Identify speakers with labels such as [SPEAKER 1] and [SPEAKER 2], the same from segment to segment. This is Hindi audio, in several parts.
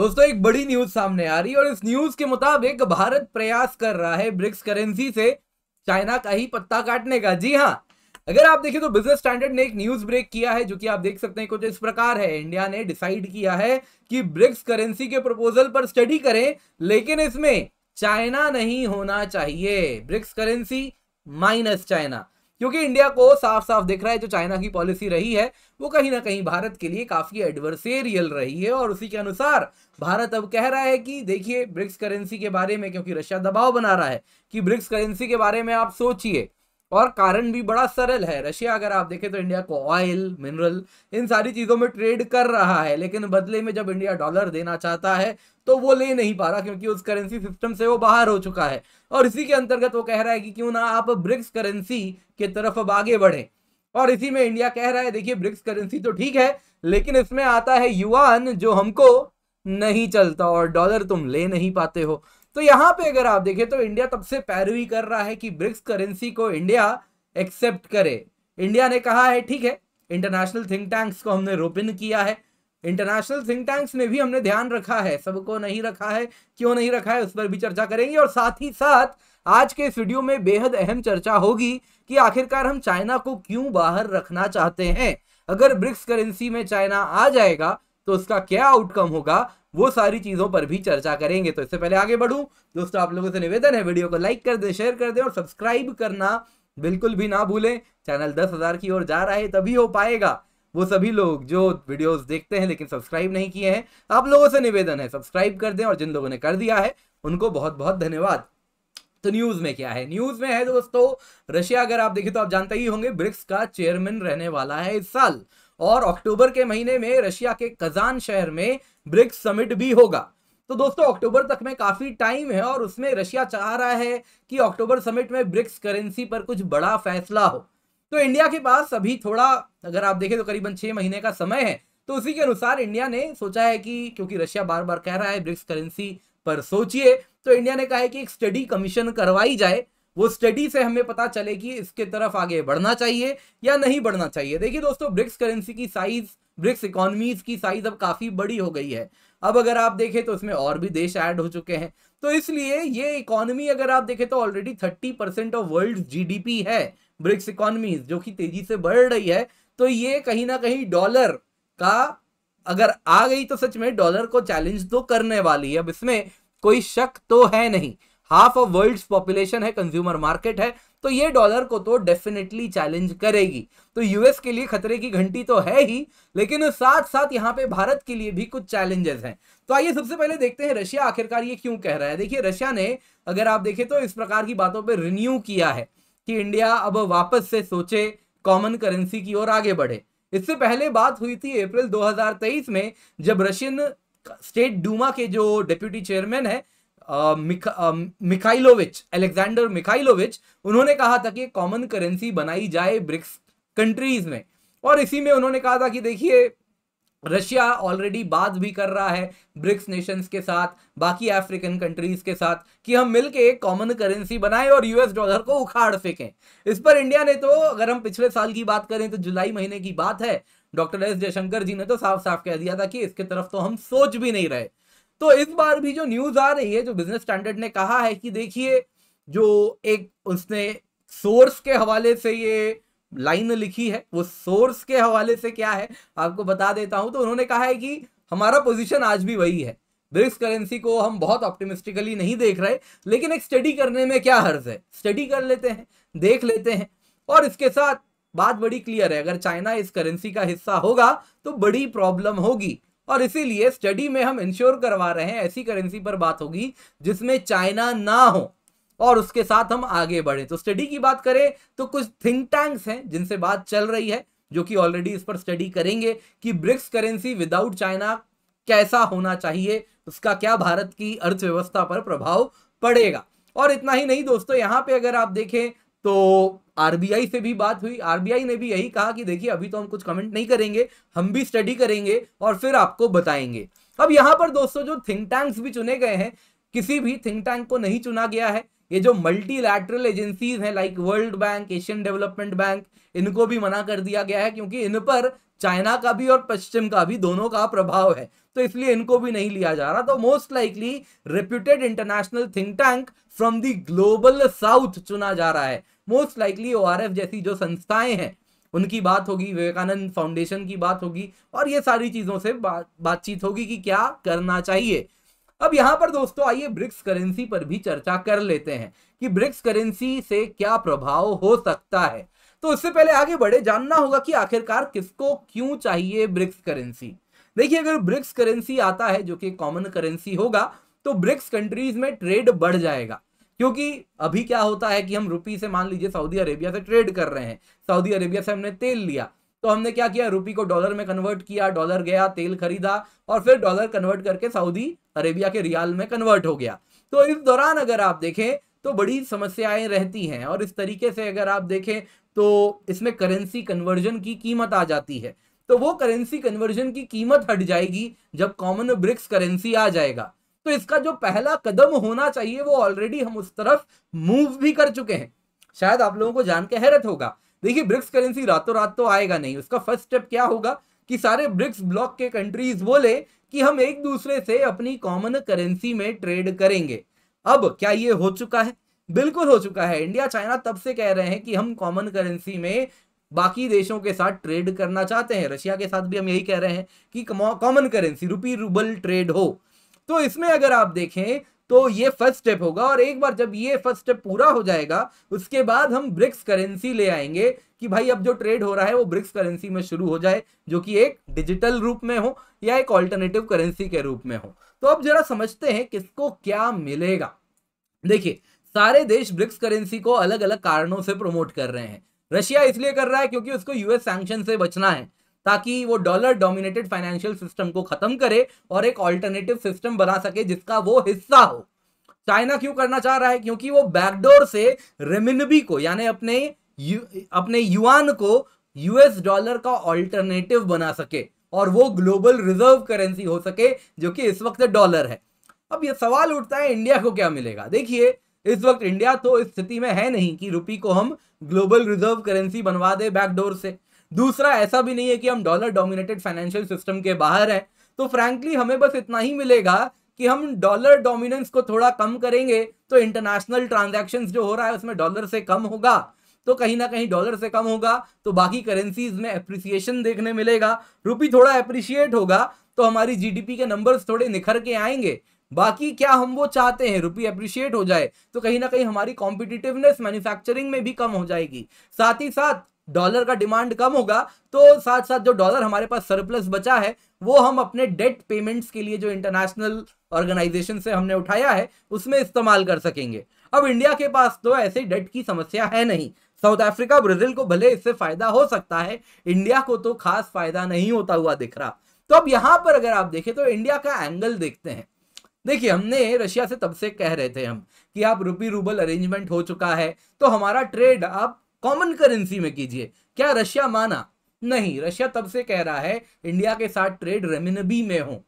[SPEAKER 1] दोस्तों एक बड़ी न्यूज सामने आ रही है और इस न्यूज के मुताबिक भारत प्रयास कर रहा है ब्रिक्स करेंसी से चाइना का ही पत्ता काटने का जी हाँ अगर आप देखें तो बिजनेस स्टैंडर्ड ने एक न्यूज ब्रेक किया है जो कि आप देख सकते हैं कुछ इस प्रकार है इंडिया ने डिसाइड किया है कि ब्रिक्स करेंसी के प्रपोजल पर स्टडी करें लेकिन इसमें चाइना नहीं होना चाहिए ब्रिक्स करेंसी माइनस चाइना क्योंकि इंडिया को साफ साफ दिख रहा है जो चाइना की पॉलिसी रही है वो कहीं ना कहीं भारत के लिए काफ़ी एडवर्सेरियल रही है और उसी के अनुसार भारत अब कह रहा है कि देखिए ब्रिक्स करेंसी के बारे में क्योंकि रशिया दबाव बना रहा है कि ब्रिक्स करेंसी के बारे में आप सोचिए और कारण भी बड़ा सरल है रशिया अगर आप देखें तो इंडिया को ऑयल मिनरल इन सारी चीज़ों में ट्रेड कर रहा है लेकिन बदले में जब इंडिया डॉलर देना चाहता है तो वो ले नहीं पा रहा क्योंकि उस करेंसी सिस्टम से वो बाहर हो चुका है और इसी के अंतर्गत वो कह रहा है कि क्यों ना आप ब्रिक्स करेंसी के तरफ अब आगे बढ़े और इसी में इंडिया कह रहा है देखिए ब्रिक्स करेंसी तो ठीक है लेकिन इसमें आता है युवान जो हमको नहीं चलता और डॉलर तुम ले नहीं पाते हो तो यहां पे अगर आप देखें तो इंडिया तब से पैरवी कर रहा है कि ब्रिक्स करेंसी को इंडिया एक्सेप्ट करे इंडिया ने कहा है ठीक है इंटरनेशनल थिंक टैंक्स को हमने रोपिन किया है इंटरनेशनल थिंक टैंक्स में भी हमने ध्यान रखा है सबको नहीं रखा है क्यों नहीं रखा है उस पर भी चर्चा करेंगे और साथ ही साथ आज के इस वीडियो में बेहद अहम चर्चा होगी कि आखिरकार हम चाइना को क्यों बाहर रखना चाहते हैं अगर ब्रिक्स करेंसी में चाइना आ जाएगा तो उसका क्या आउटकम होगा वो सारी चीज़ों पर भी चर्चा करेंगे तो इससे पहले आगे बढ़ू दोस्तों आप लोगों से निवेदन है वीडियो को लाइक कर दे शेयर कर दे और सब्सक्राइब करना बिल्कुल भी ना भूलें चैनल दस हज़ार की ओर जा रहा है तभी हो पाएगा वो सभी लोग जो वीडियोस देखते हैं लेकिन सब्सक्राइब नहीं किए हैं आप लोगों से निवेदन है सब्सक्राइब कर दें और जिन लोगों ने कर दिया है उनको बहुत बहुत धन्यवाद तो न्यूज़ में क्या है न्यूज़ में है दोस्तों रशिया अगर आप देखें तो आप जानते ही होंगे ब्रिक्स का चेयरमैन रहने वाला है इस साल और अक्टूबर के महीने में रशिया के कजान शहर में ब्रिक्स समिट भी होगा तो दोस्तों अक्टूबर तक में काफ़ी टाइम है और उसमें रशिया चाह रहा है कि अक्टूबर समिट में ब्रिक्स करेंसी पर कुछ बड़ा फैसला हो तो इंडिया के पास अभी थोड़ा अगर आप देखें तो करीबन छह महीने का समय है तो उसी के अनुसार इंडिया ने सोचा है कि क्योंकि रशिया बार बार कह रहा है ब्रिक्स करेंसी पर सोचिए तो इंडिया ने कहा है कि एक स्टडी कमीशन करवाई जाए वो स्टडी से हमें पता चले कि इसके तरफ आगे बढ़ना चाहिए या नहीं बढ़ना चाहिए देखिए दोस्तों ब्रिक्स करेंसी की साइज ब्रिक्स इकोनॉमीज की साइज अब काफ़ी बड़ी हो गई है अब अगर आप देखें तो इसमें और भी देश ऐड हो चुके हैं तो इसलिए ये इकोनॉमी अगर आप देखें तो already thirty percent of world GDP है ब्रिक्स इकोनॉमीज जो कि तेजी से बढ़ रही है तो ये कहीं ना कहीं डॉलर का अगर आ गई तो सच में डॉलर को चैलेंज तो करने वाली है अब इसमें कोई शक तो है नहीं हाफ ऑफ वर्ल्ड पॉपुलेशन है कंज्यूमर मार्केट है तो ये डॉलर को तो डेफिनेटली चैलेंज करेगी तो यूएस के लिए खतरे की घंटी तो है ही लेकिन साथ साथ यहाँ पे भारत के लिए भी कुछ चैलेंजेस हैं तो आइए सबसे पहले देखते हैं रशिया आखिरकार ये क्यों कह रहा है देखिए रशिया ने अगर आप देखें तो इस प्रकार की बातों पर रिन्यू किया है कि इंडिया अब वापस से सोचे कॉमन करेंसी की ओर आगे बढ़े इससे पहले बात हुई थी अप्रैल 2023 में जब रशियन स्टेट डूमा के जो डिप्यूटी चेयरमैन है मिखाइलोविच एलेक्सेंडर मिखाइलोविच उन्होंने कहा था कि कॉमन करेंसी बनाई जाए ब्रिक्स कंट्रीज में और इसी में उन्होंने कहा था कि देखिए रशिया ऑलरेडी बात भी कर रहा है ब्रिक्स नेशंस के साथ बाकी अफ्रीकन कंट्रीज के साथ कि हम मिलके एक कॉमन करेंसी बनाएं और यूएस डॉलर को उखाड़ फेंकें इस पर इंडिया ने तो अगर हम पिछले साल की बात करें तो जुलाई महीने की बात है डॉक्टर एस जयशंकर जी ने तो साफ साफ कह दिया था कि इसके तरफ तो हम सोच भी नहीं रहे तो इस बार भी जो न्यूज आ रही है जो बिजनेस स्टैंडर्ड ने कहा है कि देखिए जो एक उसने सोर्स के हवाले से ये लाइन लिखी है वो सोर्स के हवाले से क्या है आपको बता देता हूं तो उन्होंने कहा है कि हमारा पोजीशन आज भी वही है ब्रिक्स करेंसी को हम बहुत ऑप्टिमिस्टिकली नहीं देख रहे लेकिन एक स्टडी करने में क्या हर्ज है स्टडी कर लेते हैं देख लेते हैं और इसके साथ बात बड़ी क्लियर है अगर चाइना इस करेंसी का हिस्सा होगा तो बड़ी प्रॉब्लम होगी और इसीलिए स्टडी में हम इंश्योर करवा रहे हैं ऐसी करेंसी पर बात होगी जिसमें चाइना ना हो और उसके साथ हम आगे बढ़े तो स्टडी की बात करें तो कुछ थिंक टैंक्स हैं जिनसे बात चल रही है जो कि ऑलरेडी इस पर स्टडी करेंगे कि ब्रिक्स करेंसी विदाउट चाइना कैसा होना चाहिए उसका क्या भारत की अर्थव्यवस्था पर प्रभाव पड़ेगा और इतना ही नहीं दोस्तों यहां पे अगर आप देखें तो आरबीआई से भी बात हुई आरबीआई ने भी यही कहा कि देखिए अभी तो हम कुछ कमेंट नहीं करेंगे हम भी स्टडी करेंगे और फिर आपको बताएंगे अब यहां पर दोस्तों जो थिंक टैंक्स भी चुने गए हैं किसी भी थिंक टैंक को नहीं चुना गया है ये जो मल्टीलैटरल एजेंसीज हैं like world bank Asian development bank इनको भी मना कर दिया गया है क्योंकि इन पर चाइना का भी और पश्चिम का भी दोनों का प्रभाव है तो इसलिए इनको भी नहीं लिया जा रहा तो most likely reputed international think tank from the global south चुना जा रहा है मोस्ट लाइकली ओ जैसी जो संस्थाएं हैं उनकी बात होगी विवेकानंद फाउंडेशन की बात होगी और ये सारी चीज़ों से बा, बातचीत होगी कि क्या करना चाहिए अब यहां पर दोस्तों आइए ब्रिक्स करेंसी पर भी चर्चा कर लेते हैं कि ब्रिक्स करेंसी से क्या प्रभाव हो सकता है तो उससे पहले आगे बढ़े जानना होगा कि आखिरकार किसको क्यों चाहिए ब्रिक्स करेंसी देखिए अगर ब्रिक्स करेंसी आता है जो कि कॉमन करेंसी होगा तो ब्रिक्स कंट्रीज में ट्रेड बढ़ जाएगा क्योंकि अभी क्या होता है कि हम रुपी से मान लीजिए सऊदी अरेबिया से ट्रेड कर रहे हैं सऊदी अरेबिया से हमने तेल लिया तो हमने क्या किया रूपी को डॉलर में कन्वर्ट किया डॉलर गया तेल खरीदा और फिर डॉलर कन्वर्ट करके सऊदी अरेबिया के रियाल में कन्वर्ट हो गया तो इस दौरान अगर आप देखें तो बड़ी समस्याएं रहती हैं और इस तरीके से अगर आप देखें तो इसमें करेंसी कन्वर्जन की कीमत आ जाती है तो वो करेंसी कन्वर्जन की कीमत हट जाएगी जब कॉमन ब्रिक्स करेंसी आ जाएगा तो इसका जो पहला कदम होना चाहिए वो ऑलरेडी हम उस तरफ मूव भी कर चुके हैं शायद आप लोगों को जान के हैरत होगा देखिए ब्रिक्स करेंसी रातों रात तो आएगा नहीं उसका फर्स्ट स्टेप क्या होगा कि सारे ब्रिक्स ब्लॉक के कंट्रीज बोले कि हम एक दूसरे से अपनी कॉमन करेंसी में ट्रेड करेंगे अब क्या ये हो चुका है बिल्कुल हो चुका है इंडिया चाइना तब से कह रहे हैं कि हम कॉमन करेंसी में बाकी देशों के साथ ट्रेड करना चाहते हैं रशिया के साथ भी हम यही कह रहे हैं कि common currency rupee rouble trade हो तो इसमें अगर आप देखें तो ये फर्स्ट स्टेप होगा और एक बार जब ये फर्स्ट स्टेप पूरा हो जाएगा उसके बाद हम ब्रिक्स करेंसी ले आएंगे कि भाई अब जो ट्रेड हो रहा है वो ब्रिक्स करेंसी में शुरू हो जाए जो कि एक डिजिटल रूप में हो या एक ऑल्टरनेटिव करेंसी के रूप में हो तो अब जरा समझते हैं किसको क्या मिलेगा देखिए सारे देश ब्रिक्स करेंसी को अलग अलग कारणों से प्रमोट कर रहे हैं रशिया इसलिए कर रहा है क्योंकि उसको यूएस सैंक्शन से बचना है ताकि वो डॉलर डोमिनेटेड फाइनेंशियल सिस्टम को खत्म करे और एक ऑल्टरनेटिव सिस्टम बना सके जिसका वो हिस्सा हो चाइना क्यों करना चाह रहा है क्योंकि वो बैकडोर से रेमिनबी को यानी अपने यु, अपने युआन को यूएस डॉलर का ऑल्टरनेटिव बना सके और वो ग्लोबल रिजर्व करेंसी हो सके जो कि इस वक्त डॉलर है अब ये सवाल उठता है इंडिया को क्या मिलेगा देखिए इस वक्त इंडिया तो इस स्थिति में है नहीं कि रुपी को हम ग्लोबल रिजर्व करेंसी बनवा दे बैकडोर से दूसरा ऐसा भी नहीं है कि हम डॉलर डोमिनेटेड फाइनेंशियल सिस्टम के बाहर हैं तो फ्रैंकली हमें बस इतना ही मिलेगा कि हम डॉलर डोमिनेंस को थोड़ा कम करेंगे तो इंटरनेशनल ट्रांजेक्शन जो हो रहा है उसमें डॉलर से कम होगा तो कहीं ना कहीं डॉलर से कम होगा तो बाकी करेंसीज में अप्रिसिएशन देखने मिलेगा रुपी थोड़ा अप्रिशिएट होगा तो हमारी जीडीपी के नंबर्स थोड़े निखर के आएंगे बाकी क्या हम वो चाहते हैं रुपी अप्रिशिएट हो जाए तो कहीं ना कहीं हमारी कॉम्पिटिटिवनेस मैन्युफैक्चरिंग में भी कम हो जाएगी साथ ही साथ डॉलर का डिमांड कम होगा तो साथ साथ जो डॉलर हमारे पास सरप्लस बचा है वो हम अपने डेट पेमेंट्स के लिए जो इंटरनेशनल ऑर्गेनाइजेशन से हमने उठाया है उसमें इस्तेमाल कर सकेंगे अब इंडिया के पास तो ऐसे डेट की समस्या है नहीं साउथ अफ्रीका ब्राजील को भले इससे फायदा हो सकता है इंडिया को तो खास फायदा नहीं होता हुआ दिख रहा तो अब यहां पर अगर आप देखें तो इंडिया का एंगल देखते हैं देखिए हमने रशिया से तब से कह रहे थे हम कि आप रुपी रूबल अरेंजमेंट हो चुका है तो हमारा ट्रेड अब कॉमन करेंसी में कीजिए क्या रशिया माना नहीं रशिया तब से कह रहा है इंडिया के साथ ट्रेड रेमिनबी में हो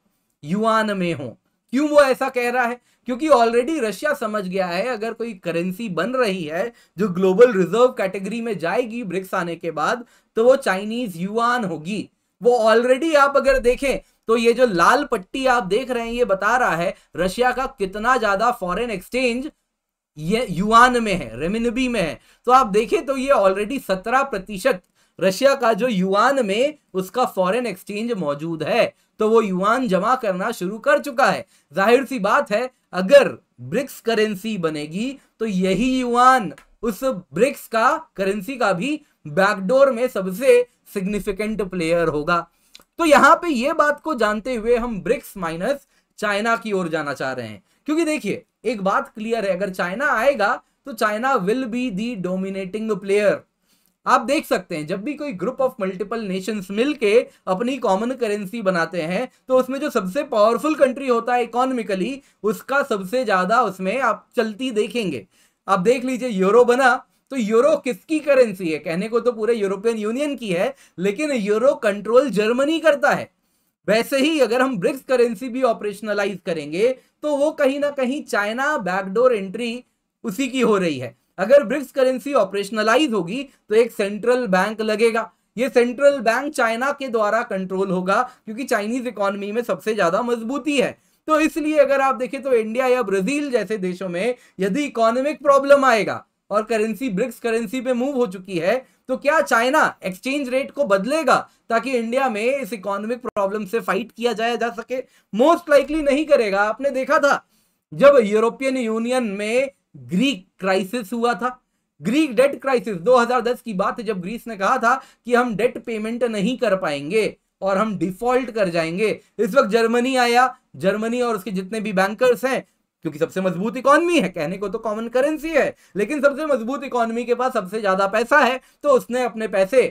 [SPEAKER 1] युआन में हो क्यों वो ऐसा कह रहा है क्योंकि ऑलरेडी रशिया समझ गया है अगर कोई करेंसी बन रही है जो ग्लोबल रिजर्व कैटेगरी में जाएगी ब्रिक्स आने के बाद तो वो चाइनीज युआन होगी वो ऑलरेडी आप अगर देखें तो ये जो लाल पट्टी आप देख रहे हैं ये बता रहा है रशिया का कितना ज्यादा फॉरेन एक्सचेंज ये युआन में है रेमिनबी में है तो आप देखें तो ये ऑलरेडी सत्रह प्रतिशत रशिया का जो युआन में उसका फॉरेन एक्सचेंज मौजूद है तो वो युआन जमा करना शुरू कर चुका है जाहिर सी बात है अगर ब्रिक्स करेंसी बनेगी तो यही युआन उस ब्रिक्स का करेंसी का भी बैकडोर में सबसे सिग्निफिकेंट प्लेयर होगा तो यहां पे ये बात को जानते हुए हम ब्रिक्स माइनस चाइना की ओर जाना चाह रहे हैं क्योंकि देखिए एक बात क्लियर है अगर चाइना आएगा तो China will be the dominating player आप देख सकते हैं जब भी कोई ग्रुप ऑफ मल्टीपल नेशंस मिलके अपनी कॉमन करेंसी बनाते हैं तो उसमें जो सबसे पावरफुल कंट्री होता है इकोनॉमिकली उसका सबसे ज्यादा उसमें आप चलती देखेंगे आप देख लीजिए यूरो बना तो यूरो किसकी करेंसी है कहने को तो पूरे यूरोपियन यूनियन की है लेकिन यूरो कंट्रोल जर्मनी करता है वैसे ही अगर हम ब्रिक्स करेंसी भी ऑपरेशनलाइज करेंगे तो वो कहीं ना कहीं चाइना बैकडोर एंट्री उसी की हो रही है अगर ब्रिक्स करेंसी ऑपरेशनलाइज होगी तो एक सेंट्रल बैंक लगेगा ये सेंट्रल बैंक चाइना के द्वारा कंट्रोल होगा क्योंकि चाइनीज इकोनॉमी में सबसे ज्यादा मजबूती है तो इसलिए अगर आप देखें तो इंडिया या ब्राजील जैसे देशों में यदि इकोनॉमिक प्रॉब्लम आएगा और करेंसी ब्रिक्स करेंसी पे मूव हो चुकी है तो क्या चाइना एक्सचेंज रेट को बदलेगा ताकि इंडिया में इस इकोनॉमिक प्रॉब्लम से फाइट किया जाया जा सके मोस्ट लाइकली नहीं करेगा आपने देखा था जब यूरोपियन यूनियन में ग्रीक क्राइसिस हुआ था ग्रीक डेट क्राइसिस 2010 की बात है जब ग्रीस ने कहा था कि हम डेट पेमेंट नहीं कर पाएंगे और हम डिफॉल्ट कर जाएंगे इस वक्त जर्मनी आया जर्मनी और उसके जितने भी बैंकर्स हैं क्योंकि सबसे मजबूत इकोनॉमी है कहने को तो कॉमन करेंसी है लेकिन सबसे मजबूत इकोनॉमी के पास सबसे ज्यादा पैसा है तो उसने अपने पैसे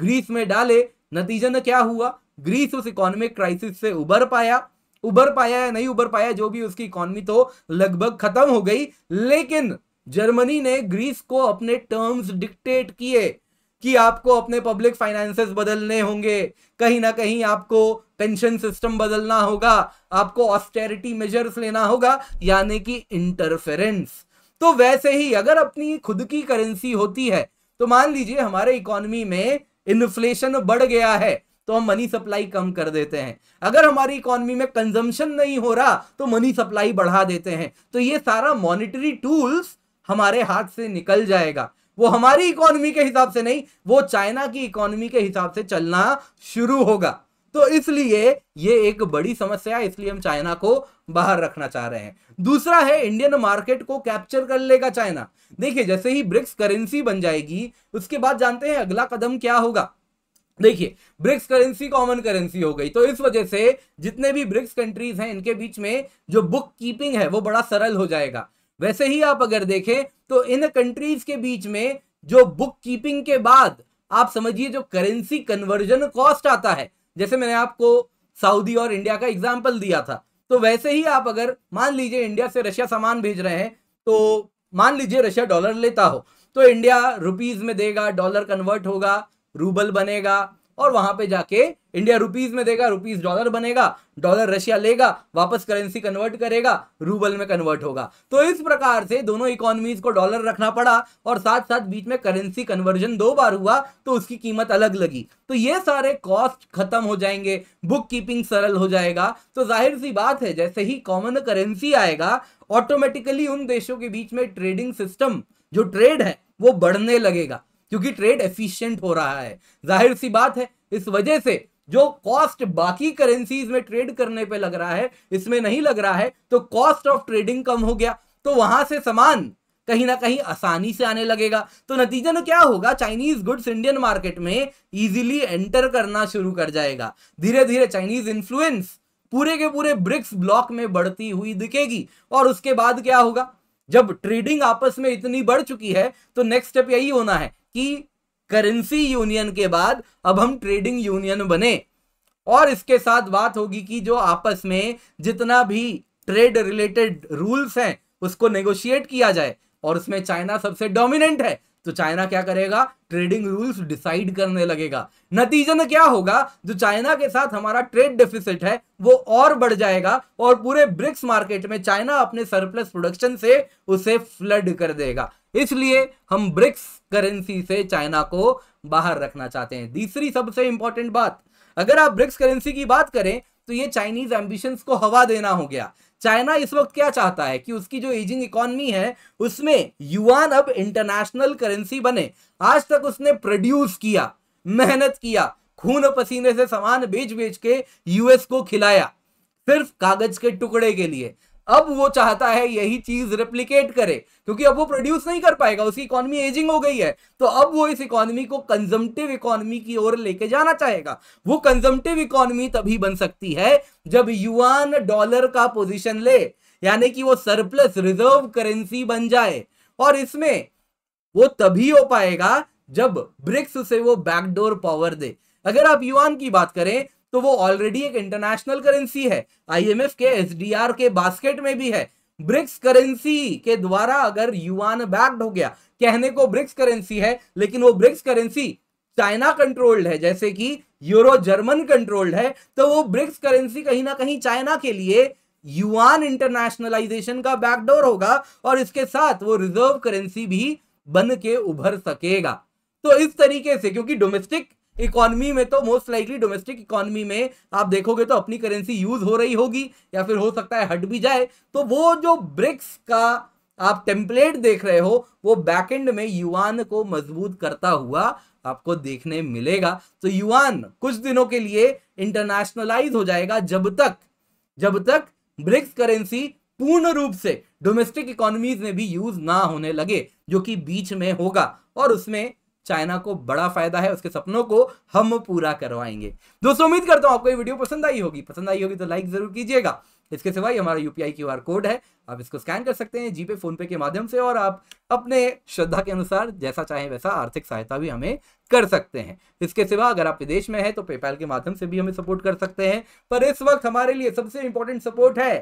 [SPEAKER 1] ग्रीस में डाले नतीजन क्या हुआ ग्रीस उस इकोनॉमिक क्राइसिस से उबर पाया उबर पाया या नहीं उबर पाया जो भी उसकी इकोनॉमी तो लगभग खत्म हो गई लेकिन जर्मनी ने ग्रीस को अपने टर्म्स डिक्टेट किए कि आपको अपने पब्लिक फाइनेंसेस बदलने होंगे कहीं ना कहीं आपको पेंशन सिस्टम बदलना होगा आपको ऑस्टेरिटी मेजर्स लेना होगा यानी कि इंटरफेरेंस तो वैसे ही अगर अपनी खुद की करेंसी होती है तो मान लीजिए हमारे इकोनॉमी में इन्फ्लेशन बढ़ गया है तो हम मनी सप्लाई कम कर देते हैं अगर हमारी इकोनॉमी में कंजम्पशन नहीं हो रहा तो मनी सप्लाई बढ़ा देते हैं तो ये सारा मॉनिटरी टूल्स हमारे हाथ से निकल जाएगा वो हमारी इकोनॉमी के हिसाब से नहीं वो चाइना की इकोनॉमी के हिसाब से चलना शुरू होगा तो इसलिए ये एक बड़ी समस्या है इसलिए हम चाइना को बाहर रखना चाह रहे हैं दूसरा है इंडियन मार्केट को कैप्चर कर लेगा चाइना देखिए जैसे ही ब्रिक्स करेंसी बन जाएगी उसके बाद जानते हैं अगला कदम क्या होगा देखिए ब्रिक्स करेंसी कॉमन करेंसी हो गई तो इस वजह से जितने भी ब्रिक्स कंट्रीज हैं इनके बीच में जो बुक कीपिंग है वो बड़ा सरल हो जाएगा वैसे ही आप अगर देखें तो इन कंट्रीज के बीच में जो बुक कीपिंग के बाद आप समझिए जो करेंसी कन्वर्जन कॉस्ट आता है जैसे मैंने आपको सऊदी और इंडिया का एग्जाम्पल दिया था तो वैसे ही आप अगर मान लीजिए इंडिया से रशिया सामान भेज रहे हैं तो मान लीजिए रशिया डॉलर लेता हो तो इंडिया रुपीज में देगा डॉलर कन्वर्ट होगा रूबल बनेगा और वहां पे जाके इंडिया रुपीज में देगा रुपीज डॉलर बनेगा डॉलर रशिया लेगा वापस करेंसी कन्वर्ट करेगा रूबल में कन्वर्ट होगा तो इस प्रकार से दोनों इकोनॉमीज को डॉलर रखना पड़ा और साथ साथ बीच में करेंसी कन्वर्जन दो बार हुआ तो उसकी कीमत अलग लगी तो ये सारे कॉस्ट खत्म हो जाएंगे बुक कीपिंग सरल हो जाएगा तो जाहिर सी बात है जैसे ही कॉमन करेंसी आएगा ऑटोमेटिकली उन देशों के बीच में ट्रेडिंग सिस्टम जो ट्रेड है वो बढ़ने लगेगा क्योंकि ट्रेड एफिशिएंट हो रहा है जाहिर सी बात है इस वजह से जो कॉस्ट बाकी करेंसीज में ट्रेड करने पे लग रहा है इसमें नहीं लग रहा है तो कॉस्ट ऑफ ट्रेडिंग कम हो गया तो वहां से सामान कहीं ना कहीं आसानी से आने लगेगा तो नतीजा में क्या होगा चाइनीज गुड्स इंडियन मार्केट में इजीली एंटर करना शुरू कर जाएगा धीरे धीरे चाइनीज इन्फ्लुएंस पूरे के पूरे ब्रिक्स ब्लॉक में बढ़ती हुई दिखेगी और उसके बाद क्या होगा जब ट्रेडिंग आपस में इतनी बढ़ चुकी है तो नेक्स्ट स्टेप यही होना है कि करेंसी यूनियन के बाद अब हम ट्रेडिंग यूनियन बने और इसके साथ बात होगी कि जो आपस में जितना भी ट्रेड रिलेटेड रूल्स हैं उसको नेगोशिएट किया जाए और उसमें चाइना सबसे डोमिनेंट है तो चाइना क्या करेगा ट्रेडिंग रूल्स डिसाइड करने लगेगा नतीजन क्या होगा जो चाइना के साथ हमारा ट्रेड डेफिसिट है वो और बढ़ जाएगा और पूरे ब्रिक्स मार्केट में चाइना अपने सरप्लस प्रोडक्शन से उसे फ्लड कर देगा इसलिए हम ब्रिक्स करेंसी से चाइना को बाहर रखना चाहते हैं तीसरी सबसे इंपॉर्टेंट बात अगर आप ब्रिक्स करेंसी की बात करें तो ये चाइनीज एम्बिशंस को हवा देना हो गया चाइना इस वक्त क्या चाहता है कि उसकी जो एजिंग इकोनमी है उसमें युआन अब इंटरनेशनल करेंसी बने आज तक उसने प्रोड्यूस किया मेहनत किया खून पसीने से सामान बेच बेच के यूएस को खिलाया सिर्फ कागज के टुकड़े के लिए अब वो चाहता है यही चीज रेप्लीकेट करे क्योंकि अब वो प्रोड्यूस नहीं कर पाएगा उसकी इकोनॉमी एजिंग हो गई है तो अब वो इस इकोनॉमी को कंजम्पटिव इकोनॉमी की ओर लेके जाना चाहेगा वो कंजम्पटिव इकोनॉमी तभी बन सकती है जब युआन डॉलर का पोजिशन ले यानी कि वो सरप्लस रिजर्व करेंसी बन जाए और इसमें वो तभी हो पाएगा जब ब्रिक्स से वो बैकडोर पावर दे अगर आप युवान की बात करें तो वो ऑलरेडी एक इंटरनेशनल करेंसी है आईएमएफ के एसडीआर के बास्केट में भी है ब्रिक्स करेंसी के द्वारा अगर युआन बैक्ड हो गया कहने को ब्रिक्स करेंसी है लेकिन वो ब्रिक्स करेंसी चाइना कंट्रोल्ड है जैसे कि यूरो जर्मन कंट्रोल्ड है तो वो ब्रिक्स करेंसी कहीं ना कहीं चाइना के लिए युआन इंटरनेशनलाइजेशन का बैकडोर होगा और इसके साथ वो रिजर्व करेंसी भी बन के उभर सकेगा तो इस तरीके से क्योंकि डोमेस्टिक इकोनॉमी में तो मोस्ट लाइकली डोमेस्टिक इकोनॉमी में आप देखोगे तो अपनी करेंसी यूज हो रही होगी या फिर हो सकता है हट भी जाए तो वो जो ब्रिक्स का आप टेम्पलेट देख रहे हो वो बैकएंड में युवान को मजबूत करता हुआ आपको देखने मिलेगा तो युवान कुछ दिनों के लिए इंटरनेशनलाइज हो जाएगा जब तक जब तक ब्रिक्स करेंसी पूर्ण रूप से डोमेस्टिक इकोनॉमीज में भी यूज ना होने लगे जो कि बीच में होगा और उसमें चाइना को बड़ा फायदा है उसके सपनों को हम पूरा करवाएंगे दोस्तों उम्मीद करता हूं आपको ये वीडियो पसंद आई होगी पसंद आई होगी तो लाइक जरूर कीजिएगा इसके सिवा हमारा यूपीआई क्यू आर कोड है आप इसको स्कैन कर सकते हैं जीपे फोन पे के माध्यम से और आप अपने श्रद्धा के अनुसार जैसा चाहे वैसा आर्थिक सहायता भी हमें कर सकते हैं इसके सिवा अगर आप विदेश में हैं तो पेपैल के माध्यम से भी हमें सपोर्ट कर सकते हैं पर इस वक्त हमारे लिए सबसे इंपॉर्टेंट सपोर्ट है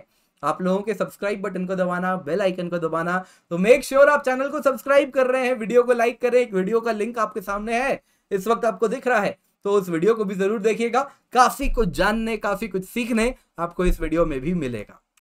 [SPEAKER 1] आप लोगों के सब्सक्राइब बटन को दबाना बेल आइकन को दबाना तो मेक श्योर sure आप चैनल को सब्सक्राइब कर रहे हैं वीडियो को लाइक करें एक वीडियो का लिंक आपके सामने है इस वक्त आपको दिख रहा है तो उस वीडियो को भी जरूर देखिएगा काफी कुछ जानने काफी कुछ सीखने आपको इस वीडियो में भी मिलेगा